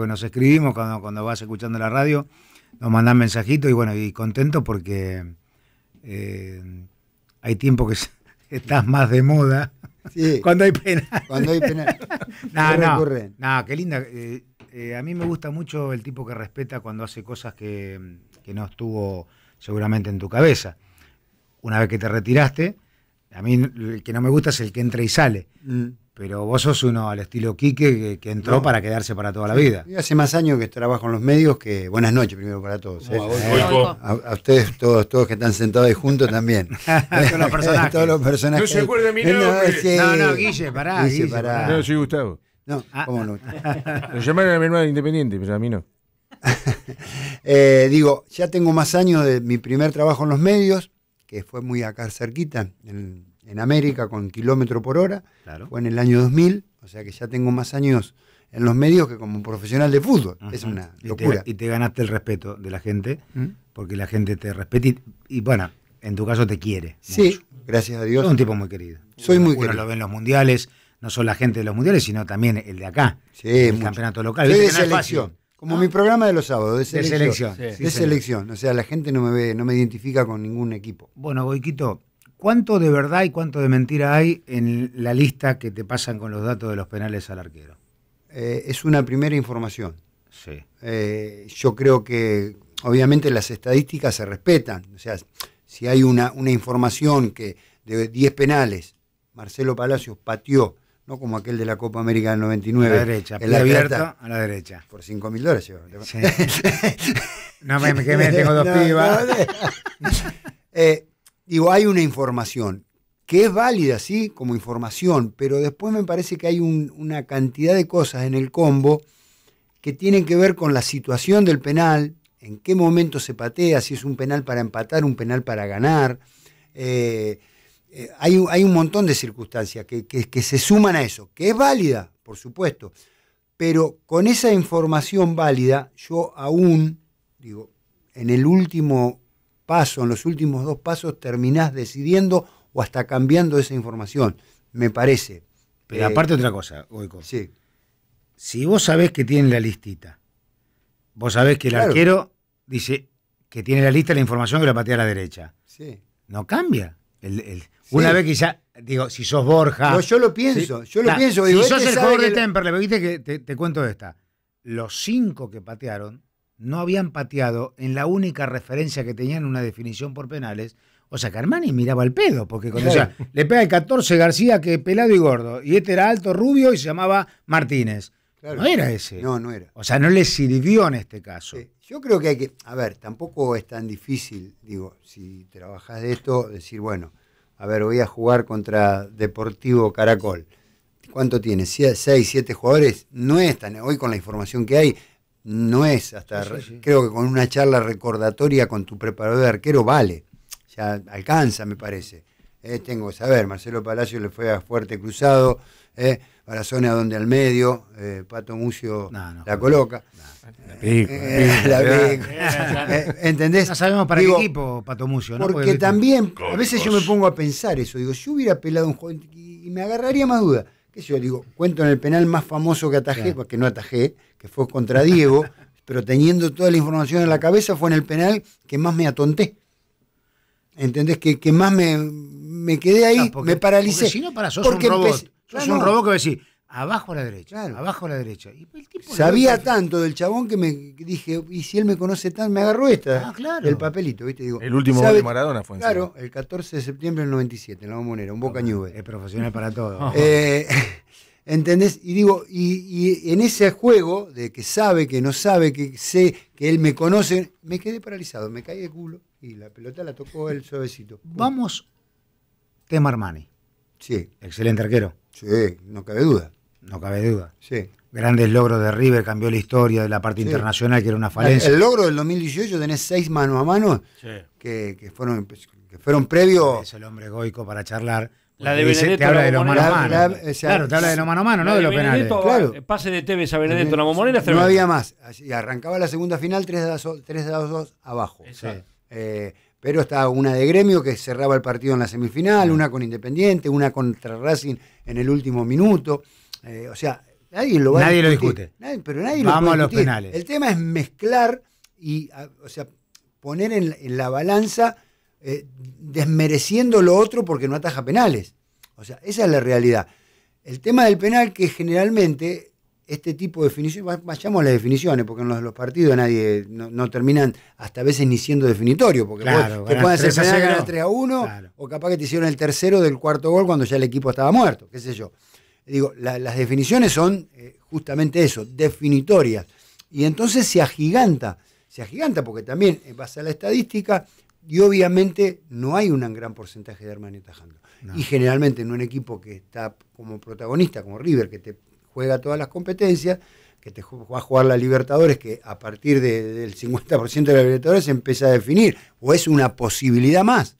que nos escribimos cuando, cuando vas escuchando la radio, nos mandan mensajitos y bueno, y contento porque eh, hay tiempo que estás más de moda. cuando hay pena. Cuando hay pena. no, no, no, qué linda. Eh, eh, a mí me gusta mucho el tipo que respeta cuando hace cosas que, no estuvo seguramente en tu cabeza. Una vez que te retiraste, a mí el que no me gusta es el que entra y sale. Mm pero vos sos uno al estilo Quique que, entró para quedarse para toda la vida. Y hace más años que trabajo en los medios que buenas noches primero para todos. ¿eh? Eh, a, ustedes todos, todos que están sentados ahí juntos también. Eh, todos los personajes. No se acuerda de mi nombre. No, no, Guille, pará. Guille, soy Gustavo. No, ah. cómo no. Lo llamaron a mi independiente, pero a mí no. digo, ya tengo más años de mi primer trabajo en los medios, que fue muy acá cerquita, en en América con kilómetro por hora, o en el año 2000, o sea que ya tengo más años en los medios que como profesional de fútbol. Es una locura. Y te, ganaste el respeto de la gente, ¿Mm? porque la gente te respeta y, bueno, en tu caso te quiere. Sí, gracias a Dios. Soy un tipo muy querido. Soy muy querido. querido. lo ven los mundiales, no solo la gente de los mundiales, sino también el de acá. Sí, el campeonato local. Soy de selección. Como mi programa de los sábados, de selección. De selección. selección. O sea, la gente no me ve, no me identifica con ningún equipo. Bueno, Boiquito, ¿Cuánto de verdad y cuánto de mentira hay en la lista que te pasan con los datos de los penales al arquero? Eh, es una primera información. Sí. Eh, yo creo que obviamente las estadísticas se respetan. O sea, si hay una, una información que de 10 penales, Marcelo Palacios pateó, no como aquel de la Copa América del 99. A la derecha, el abierto a la derecha. Por 5 mil dólares. no me, me tengo dos pibas. Eh, digo, hay una información que es válida, sí, como información, pero después me parece que hay una cantidad de cosas en el combo que tienen que ver con la situación del penal, en qué momento se patea, si es un penal para empatar, un penal para ganar. Eh, eh, hay, hay, un montón de circunstancias que, que se suman a eso, que es válida, por supuesto, pero con esa información válida, yo aún, digo, en el último paso, en los últimos dos pasos, terminás decidiendo o hasta cambiando esa información, me parece. Pero aparte otra cosa, Oico. Sí. Si vos sabés que tiene la listita, vos sabés que el arquero dice que tiene la lista la información que la patea a la derecha. Sí. No cambia. Una vez que ya, digo, si sos Borja. yo lo pienso, yo lo pienso. si sos este el jugador de le viste que te, te cuento esta. Los cinco que patearon no habían pateado en la única referencia que tenían una definición por penales. O sea, Carmani miraba el pedo, porque cuando le pega el 14 García que pelado y gordo, y este era alto, rubio y se llamaba Martínez. No era ese. No, no era. O sea, no le sirvió en este caso. Yo creo que hay que, a ver, tampoco es tan difícil, digo, si trabajas de esto, decir, bueno, a ver, voy a jugar contra Deportivo Caracol. ¿Cuánto tiene? ¿Seis, siete jugadores? No es tan, hoy con la información que hay, no es hasta, creo que con una charla recordatoria con tu preparador de arquero vale, ya alcanza me parece. Eh, tengo que saber, Marcelo Palacio le fue a Fuerte Cruzado, eh, a la zona donde al medio, eh, Pato Mucio la coloca. la ¿Entendés? sabemos para qué equipo Pato Mucio. Porque, también, a veces yo me pongo a pensar eso, digo, si hubiera pelado un joven y me agarraría más duda. que yo? Digo, cuento en el penal más famoso que atajé, porque no atajé, que fue contra Diego, pero teniendo toda la información en la cabeza, fue en el penal que más me atonté. ¿Entendés? Que, más me, quedé ahí, me paralicé. Porque si no, para, un robot. un robot que decir abajo a la derecha, abajo a la derecha. Sabía tanto del chabón que me dije, y si él me conoce tan, me agarró esta. Ah, El papelito, ¿viste? el último de Maradona fue en Claro, el 14 de septiembre del 97, en la bombonera, un Boca ah, Es profesional para todo. Eh, ¿Entendés? Y digo, y, en ese juego de que sabe, que no sabe, que sé, que él me conoce, me quedé paralizado, me caí de culo y la pelota la tocó el suavecito. Vamos, tema Armani. Sí. Excelente arquero. Sí, no cabe duda. No cabe duda. Sí. Grandes logros de River, cambió la historia de la parte internacional, que era una falencia. El, logro del 2018, tenés seis mano a mano que, fueron, que fueron previos. Es el hombre goico para charlar la de Benedetto. Te habla de lo mano a mano. Claro, te habla de lo mano a mano, no de, los penales. Claro. Eh, pase de Tevez a Benedetto, la bombonera No había más. Y arrancaba la segunda final 3 a 2 abajo. Eh, pero estaba una de gremio que cerraba el partido en la semifinal, una con Independiente, una contra Racing en el último minuto. Eh, o sea, nadie lo va nadie a discutir. lo discute. pero nadie Vamos a los penales. El tema es mezclar y, o sea, poner en la balanza eh, desmereciendo lo otro porque no ataja penales. O sea, esa es la realidad. El tema del penal que generalmente este tipo de definiciones, vayamos a las definiciones, porque en los, partidos nadie no, terminan hasta a veces ni siendo definitorio, porque claro, te pueden hacer penal, 3 a 1, o capaz que te hicieron el tercero del cuarto gol cuando ya el equipo estaba muerto, qué sé yo. Digo, las definiciones son eh, justamente eso, definitorias. Y entonces se agiganta, se agiganta porque también pasa la estadística y obviamente no hay un gran porcentaje de Armani tajando. Y generalmente en un equipo que está como protagonista, como River, que te juega todas las competencias, que te va a jugar la Libertadores, que a partir del 50% de la Libertadores se empieza a definir, o es una posibilidad más,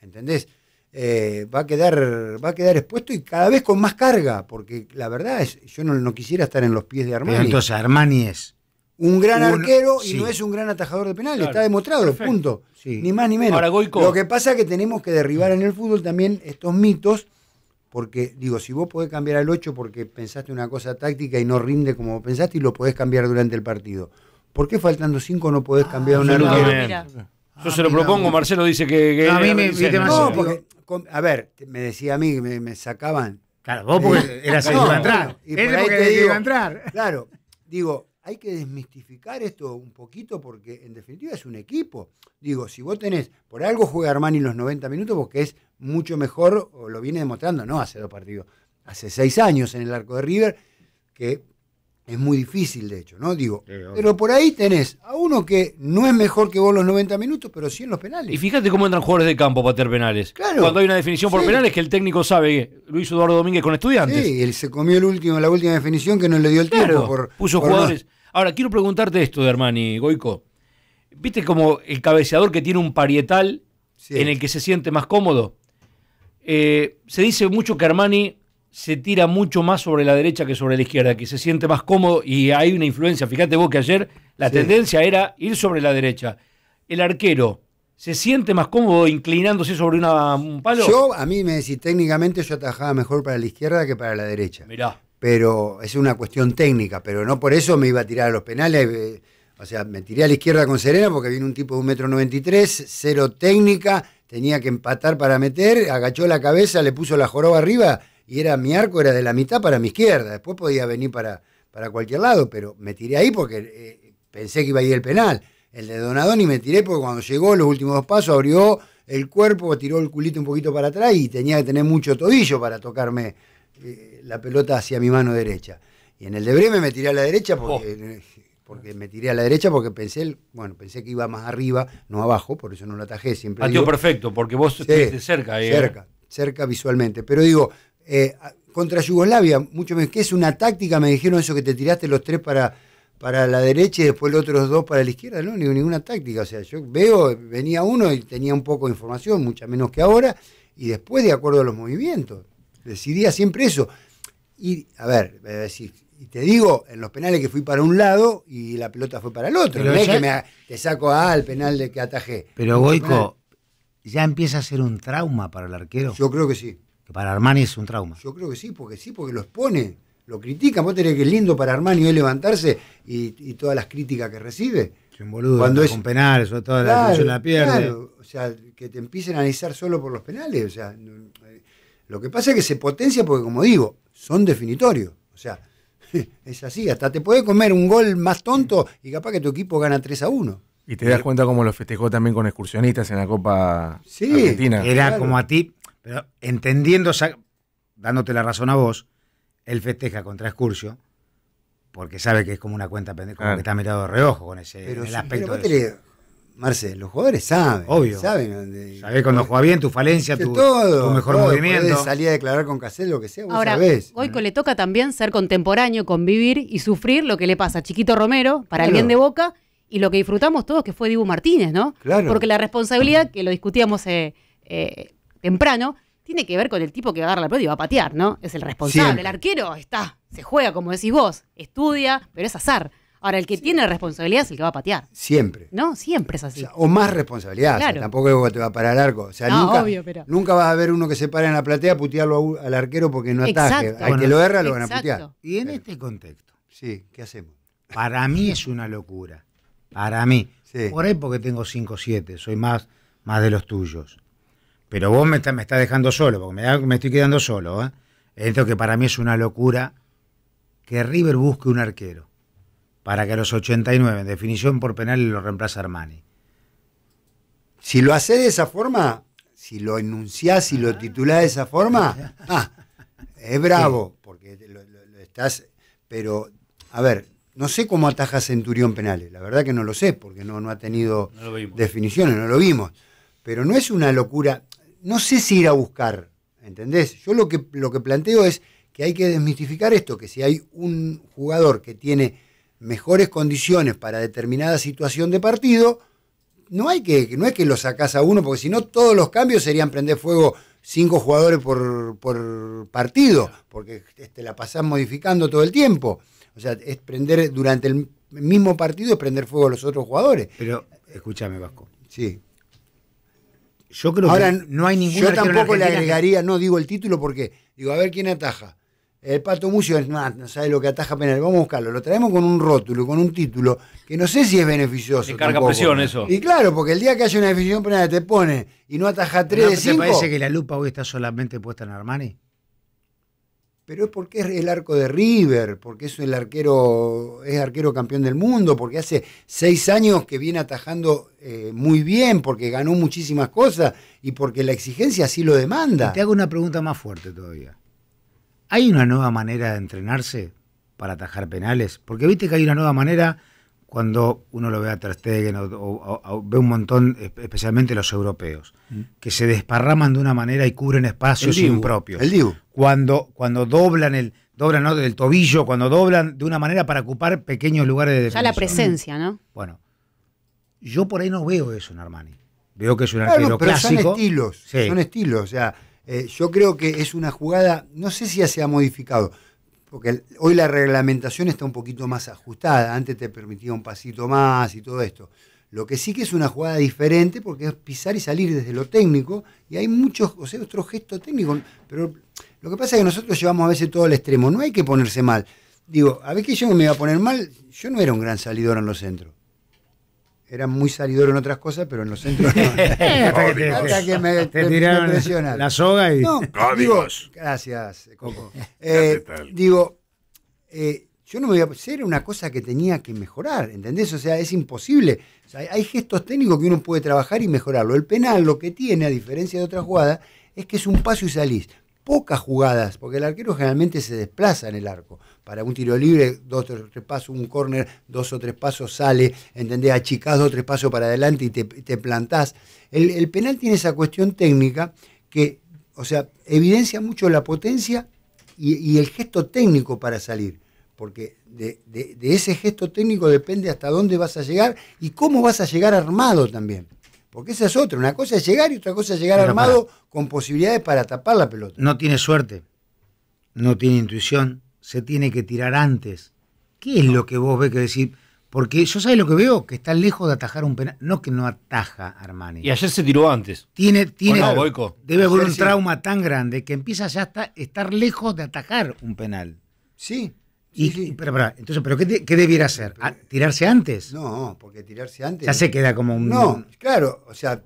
¿entendés? Eh, va, a quedar, va a quedar expuesto y cada vez con más carga, porque la verdad es, yo no, quisiera estar en los pies de Armani. entonces Armani es un gran arquero y no es un gran atajador de penales. Está demostrado, punto. Ni más ni menos. Lo que pasa es que tenemos que derribar en el fútbol también estos mitos, porque, digo, si vos podés cambiar al 8 porque pensaste una cosa táctica y no rinde como pensaste y lo podés cambiar durante el partido, ¿por qué faltando 5 no podés cambiar ah, un arquero? Yo se lo ah, propongo, Marcelo dice que... a mí me, porque, a ver, me decía a mí, me, me sacaban. Claro, vos porque eras iba iba a entrar. Claro, digo, hay que desmistificar esto un poquito porque en definitiva es un equipo. Digo, si vos tenés, por algo juega Armani los 90 minutos porque es mucho mejor, o lo viene demostrando, no hace dos partidos, hace seis años en el arco de River, que es muy difícil de hecho, ¿no? Digo, pero por ahí tenés a uno que no es mejor que vos los 90 minutos, pero sí en los penales. Y fíjate cómo entran jugadores de campo para tener penales. Claro. Cuando hay una definición por penales que el técnico sabe, Luis Eduardo Domínguez con estudiantes. Sí, él se comió el último, la última definición que no le dio el tiempo puso jugadores Ahora, quiero preguntarte esto de Armani, Goico. ¿Viste como el cabeceador que tiene un parietal en el que se siente más cómodo? Eh, se dice mucho que Armani se tira mucho más sobre la derecha que sobre la izquierda, que se siente más cómodo y hay una influencia. Fíjate vos que ayer la tendencia era ir sobre la derecha. El arquero, ¿se siente más cómodo inclinándose sobre una, un palo? Yo, a mí me decís, técnicamente yo atajaba mejor para la izquierda que para la derecha. Mirá pero es una cuestión técnica, pero no por eso me iba a tirar a los penales. Eh, o sea, me tiré a la izquierda con Serena porque vino un tipo de 1,93m, cero técnica, tenía que empatar para meter, agachó la cabeza, le puso la joroba arriba y era mi arco, era de la mitad para mi izquierda. Después podía venir para, para cualquier lado, pero me tiré ahí porque eh, pensé que iba a ir el penal. El de y me tiré porque cuando llegó los últimos dos pasos abrió el cuerpo, tiró el culito un poquito para atrás y tenía que tener mucho tobillo para tocarme eh, la pelota hacia mi mano derecha. Y en el de Bremen me tiré a la derecha oh. eh, porque, me tiré a la derecha porque pensé, bueno, pensé que iba más arriba, no abajo, por eso no lo atajé siempre. Ah, perfecto, porque vos estés cerca. ¿eh? Cerca, cerca visualmente. Pero digo, contra Yugoslavia, mucho menos, que es una táctica, me dijeron eso que te tiraste los tres para, para la derecha y después los otros dos para la izquierda, no, ni, ninguna táctica. O sea, yo veo, venía uno y tenía un poco de información, mucha menos que ahora, y después de acuerdo a los movimientos decidía siempre eso. Y, a ver, y te digo, en los penales que fui para un lado y la pelota fue para el otro. no es que me, te saco al penal de que atajé. Pero Boico, ¿ya empieza a ser un trauma para el arquero? Yo creo que sí. para Armani es un trauma. Yo creo que sí, porque sí, porque lo expone, lo critica. Vos tenés que lindo para Armani hoy levantarse y, todas las críticas que recibe. Un boludo, cuando es, con penales, o toda la, la pierde. o sea, que te empiecen a analizar solo por los penales, o sea, lo que pasa es que se potencia porque, como digo, son definitorios. O sea, es así, hasta te puede comer un gol más tonto y capaz que tu equipo gana 3 a 1. Y te das cuenta cómo lo festejó también con excursionistas en la Copa sí, Argentina. Era como a ti, pero entendiendo, dándote la razón a vos, él festeja contra Excursio porque sabe que es como una cuenta como que está mirado de reojo con ese el aspecto. Marce, los jugadores saben. Obvio. Saben dónde. Eh, cuando juega bien, tu falencia, tu, mejor movimiento. movimiento. salir a declarar con Casel, lo que sea, Ahora, Hoy le toca también ser contemporáneo, convivir y sufrir lo que le pasa a Chiquito Romero para alguien el bien de Boca y lo que disfrutamos todos que fue Dibu Martínez, ¿no? Claro. Porque la responsabilidad, que lo discutíamos eh, eh, temprano, tiene que ver con el tipo que agarra la pelota y va a patear, ¿no? Es el responsable. El arquero está, se juega, como decís vos, estudia, pero es azar. Ahora, el que tiene responsabilidad es el que va a patear. Siempre. No, siempre es así. O, más responsabilidad. tampoco es que te va a parar el O sea, nunca, nunca vas a ver uno que se para en la platea a putearlo al arquero porque no ataje. Al que lo erra lo van a putear. Y en este contexto. Sí, ¿qué hacemos? Para mí es una locura. Para mí. Por ahí porque tengo 5 o 7, soy más, más de los tuyos. Pero vos me estás me está dejando solo, porque me, estoy quedando solo. ¿eh? Esto que para mí es una locura que River busque un arquero para que a los 89, en definición por penal, lo reemplace Armani. Si lo hace de esa forma, si lo enunciás y lo ah. titulás de esa forma, ah, es bravo, porque lo, estás. Pero, a ver, no sé cómo ataja Centurión penales, la verdad que no lo sé, porque no, no ha tenido definiciones, no lo vimos. Pero no es una locura, no sé si ir a buscar, ¿entendés? Yo lo que, lo que planteo es que hay que desmitificar esto, que si hay un jugador que tiene mejores condiciones para determinada situación de partido, no, hay que, no es que lo sacas a uno, porque si no todos los cambios serían prender fuego cinco jugadores por, por partido, porque este, la pasás modificando todo el tiempo. O sea, es prender durante el mismo partido es prender fuego a los otros jugadores. Pero, escúchame, Vasco. Sí. Yo creo Ahora, no hay ningún Yo tampoco le agregaría, no digo el título porque, digo, a ver quién ataja. El Pato Mucio es más, no sabe lo que ataja penal. Vamos a buscarlo. Lo traemos con un rótulo, con un título, que no sé si es beneficioso. Y carga presión eso. Y claro, porque el día que haya una decisión penal te pone y no ataja tres ¿No de parece que la lupa hoy está solamente puesta en Armani? pero es porque es el arco de River, porque es el arquero, es arquero campeón del mundo, porque hace seis años que viene atajando eh, muy bien, porque ganó muchísimas cosas y porque la exigencia así lo demanda. te hago una pregunta más fuerte todavía. ¿Hay una nueva manera de entrenarse para atajar penales? Porque viste que hay una nueva manera cuando uno lo ve a Ter o, ve un montón, especialmente los europeos, mm. que se desparraman de una manera y cubren espacios impropios. El digo. Cuando, cuando doblan el doblan ¿no? del tobillo, cuando doblan de una manera para ocupar pequeños lugares de defensa. Ya la presencia, ¿no? Bueno, yo por ahí no veo eso en Armani. Veo que es un arquero pero clásico. Son estilos, son estilos. O sea, eh, yo creo que es una jugada, no sé si ya se ha modificado, porque hoy la reglamentación está un poquito más ajustada, antes te permitía un pasito más y todo esto. Lo que sí que es una jugada diferente porque es pisar y salir desde lo técnico y hay muchos, o sea, otro gesto técnico, pero lo que pasa es que nosotros llevamos a veces todo al extremo, no hay que ponerse mal. Digo, a ver que yo me iba a poner mal, yo no era un gran salidor en los centros era muy salidor en otras cosas, pero en los centros no. que me, tiraron la soga y... No, gracias, Coco. Eh, digo, eh, yo no me voy a... Era una cosa que tenía que mejorar, ¿entendés? O sea, es imposible. hay gestos técnicos que uno puede trabajar y mejorarlo. El penal lo que tiene, a diferencia de otras jugadas, es que es un paso y salís pocas jugadas, porque el arquero generalmente se desplaza en el arco. Para un tiro libre, dos o tres pasos, un córner, dos o tres pasos sale, ¿entendés? Achicás dos o tres pasos para adelante y te, te plantás. El, penal tiene esa cuestión técnica que, o sea, evidencia mucho la potencia y, el gesto técnico para salir, porque de ese gesto técnico depende hasta dónde vas a llegar y cómo vas a llegar armado también. Porque esa es otra. Una cosa es llegar y otra cosa es llegar armado con posibilidades para tapar la pelota. No tiene suerte. No tiene intuición. Se tiene que tirar antes. ¿Qué es lo que vos ves que decir? Porque yo sabes lo que veo, que está lejos de atajar un penal. No que no ataja Armani. Y ayer se tiró antes. Tiene, tiene. Debe haber un trauma tan grande que empieza ya a estar lejos de atajar un penal. Sí. Y, Pero, entonces, ¿pero qué, debiera hacer? ¿Tirarse antes? No, porque tirarse antes. Ya se queda como un. No, claro, o sea,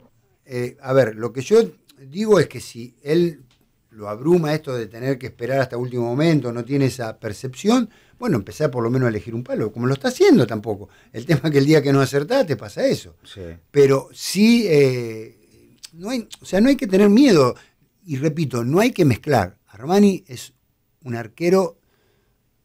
eh, a ver, lo que yo digo es que si él lo abruma esto de tener que esperar hasta último momento, no tiene esa percepción, bueno, empezar por lo menos a elegir un palo, como lo está haciendo tampoco. El tema es que el día que no acertás te pasa eso. Pero sí, eh, no o sea, no hay que tener miedo. Y repito, no hay que mezclar. Armani es un arquero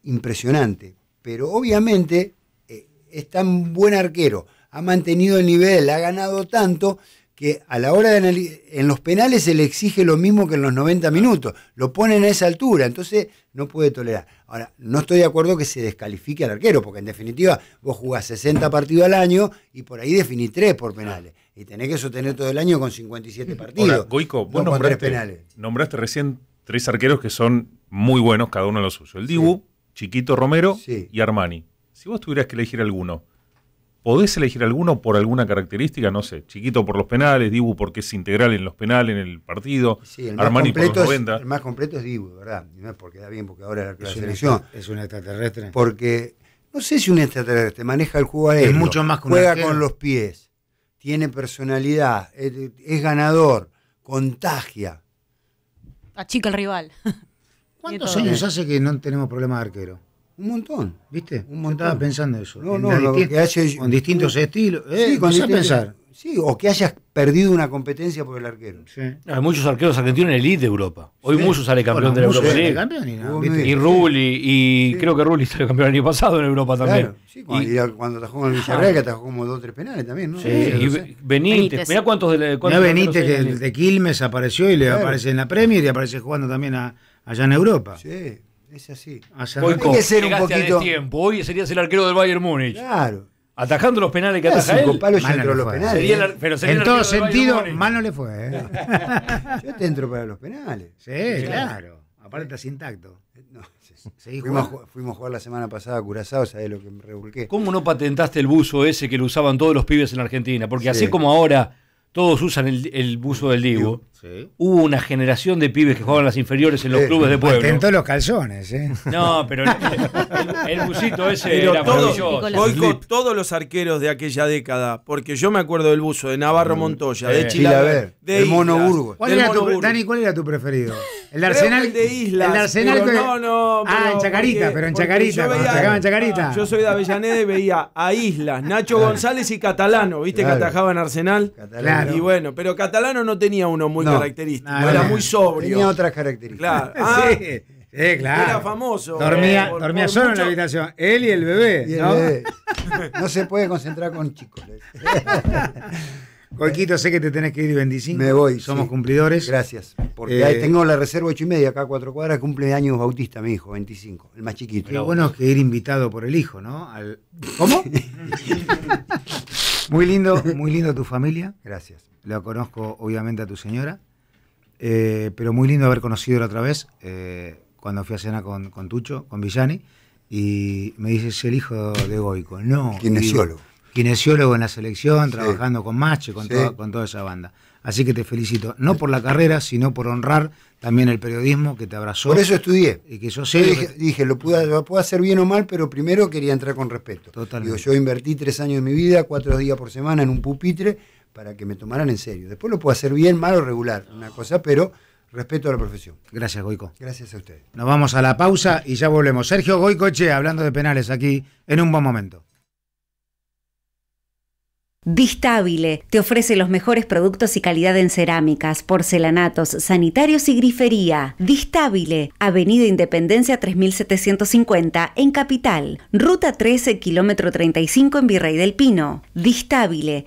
impresionante. Pero obviamente eh, es tan buen arquero, ha mantenido el nivel, ha ganado tanto que a la hora de en los penales se le exige lo mismo que en los 90 minutos, lo ponen a esa altura, entonces no puede tolerar. Ahora, no estoy de acuerdo que se descalifique al arquero, porque en definitiva vos jugás 60 partidos al año y por ahí definís 3 por penales, y tenés que sostener todo el año con 57 partidos. Goico, vos nombraste, penales. nombraste recién tres arqueros que son muy buenos, cada uno de los suyo. El Dibu, Chiquito Romero y Armani. Si vos tuvieras que elegir alguno, ¿podés elegir alguno por alguna característica? No sé, Chiquito por los penales, Dibu porque es integral en los penales, en el partido, Armani por los el más completo es Dibu, ¿verdad? no es porque da bien, porque ahora es la selección. Es un extraterrestre. Porque no sé si un extraterrestre maneja el juego Es mucho más Juega con los pies, tiene personalidad, es, es ganador, contagia. Achica el rival. ¿Cuántos años hace que no tenemos problema de arquero? Un montón, ¿viste? Un montón. pensando eso. No, no, lo que hace, con distintos estilos. Eh, sí, con distintos, pensar. Sí, o que hayas perdido una competencia por el arquero. Sí. hay muchos arqueros argentinos en elite de Europa. Hoy sí. Musso sale campeón de la Europa League. y, nada, y y creo que Rulli salió campeón el año pasado en Europa también. Sí, cuando, y, y cuando con el Villarreal, que tajó como dos o tres penales también, ¿no? Sí, y Benítez. mira Mirá cuántos de cuántos Mirá Benítez que de Quilmes apareció y le aparece en la Premier y aparece jugando también a allá en Europa. Sí, es así. hoy ser un poquito. Hoy serías el arquero del Bayern Múnich. Claro. Atajando los penales que ataja él. los penales. Sería en todo sentido, mal no le fue. ¿eh? Yo te entro para los penales. Sí, claro. Aparte estás intacto. No, fuimos, a, jugar la semana pasada a Curazao, sabés lo que me revolqué. ¿Cómo no patentaste el buzo ese que lo usaban todos los pibes en Argentina? Porque así como ahora todos usan el, buzo del Digo. Hubo una generación de pibes que jugaban las inferiores en los eh, clubes de pueblo. Intentó los calzones, ¿eh? No, pero el, bucito ese pero era con todos los arqueros de aquella década, porque yo me acuerdo del buzo de Navarro mm. Montoya, eh, de Chile de Monoburgo ¿Cuál Dani, ¿cuál era tu preferido? El Arsenal. El El Arsenal. No, no. ah, en Chacarita, pero en Chacarita. Yo Yo soy de Avellaneda y veía a Islas, Nacho González y Catalano, ¿viste? Que atajaban en Arsenal. Catalano. Y bueno, pero Catalano no tenía uno muy característico, era muy sobrio. Tenía otras características. Claro. Ah, claro. Era famoso. Dormía, eh, solo en la habitación. Él y el Bebé. no se puede concentrar con chicos. Coquito, sé que te tenés que ir 25. Me voy. Somos cumplidores. Gracias. Porque eh, tengo la reserva 8 y media, acá a cuatro cuadras, cumple años Bautista, mi hijo, 25, el más chiquito. Lo bueno es que ir invitado por el hijo, ¿no? ¿Cómo? muy lindo, muy lindo tu familia. Gracias. La conozco, obviamente, a tu señora. Eh, pero muy lindo haber conocido la otra vez, eh, cuando fui a cena con, con Tucho, con Villani. Y me dices, el hijo de Goico. No. Kinesiólogo kinesiólogo en la selección, trabajando con Mache, con, toda, con toda esa banda. Así que te felicito, no por la carrera, sino por honrar también el periodismo que te abrazó. Por eso estudié. Y que yo sé. dije, lo, pude, lo puedo hacer bien o mal, pero primero quería entrar con respeto. Digo, yo invertí tres años de mi vida, cuatro días por semana en un pupitre para que me tomaran en serio. Después lo puedo hacer bien, mal o regular, una cosa, pero respeto a la profesión. Gracias, Goico. Gracias a ustedes. Nos vamos a la pausa y ya volvemos. Sergio Goicoche hablando de penales aquí en un buen momento. Vistabile te ofrece los mejores productos y calidad en cerámicas, porcelanatos, sanitarios y grifería. Vistabile, Avenida Independencia 3750 en Capital, Ruta 13, kilómetro 35 en Virrey del Pino. Vistabile,